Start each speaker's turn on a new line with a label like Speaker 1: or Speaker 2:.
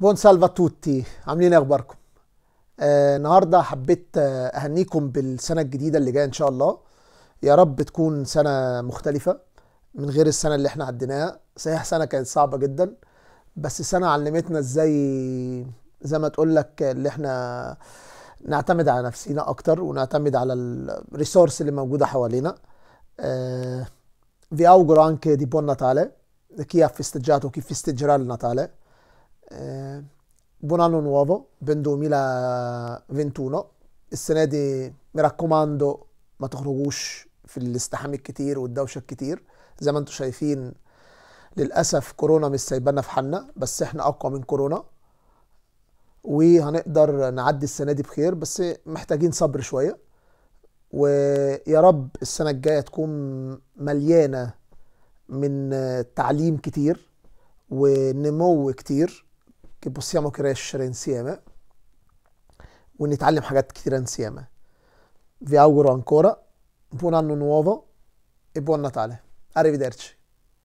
Speaker 1: بون سالفا توتي عاملين ايه اخباركم آه النهارده حبيت آه اهنيكم بالسنه الجديده اللي جايه ان شاء الله يا رب تكون سنه مختلفه من غير السنه اللي احنا عديناها صحيح سنه كانت صعبه جدا بس سنه علمتنا ازاي زي ما تقول لك اللي احنا نعتمد على نفسينا اكتر ونعتمد على الريسورس اللي موجوده حوالينا آه او جرانك دي بون ناتالي كيف chi ha festeggiato, chi eh, buon anno nuovo, ben 2021 السنة دي مراكوماندو ما تخرجوش في الاستحام الكتير والدوشة الكتير زي ما انتم شايفين للأسف كورونا مش سايبانا في حالنا بس احنا أقوى من كورونا وهنقدر نعدي السنة دي بخير بس محتاجين صبر شوية ويا رب السنة الجاية تكون مليانة من تعليم كتير ونمو كتير che possiamo crescere insieme ونتعلم حاجات كتيرة insieme. Vi auguro ancora buon anno nuovo e buon Natale. Arrivederci.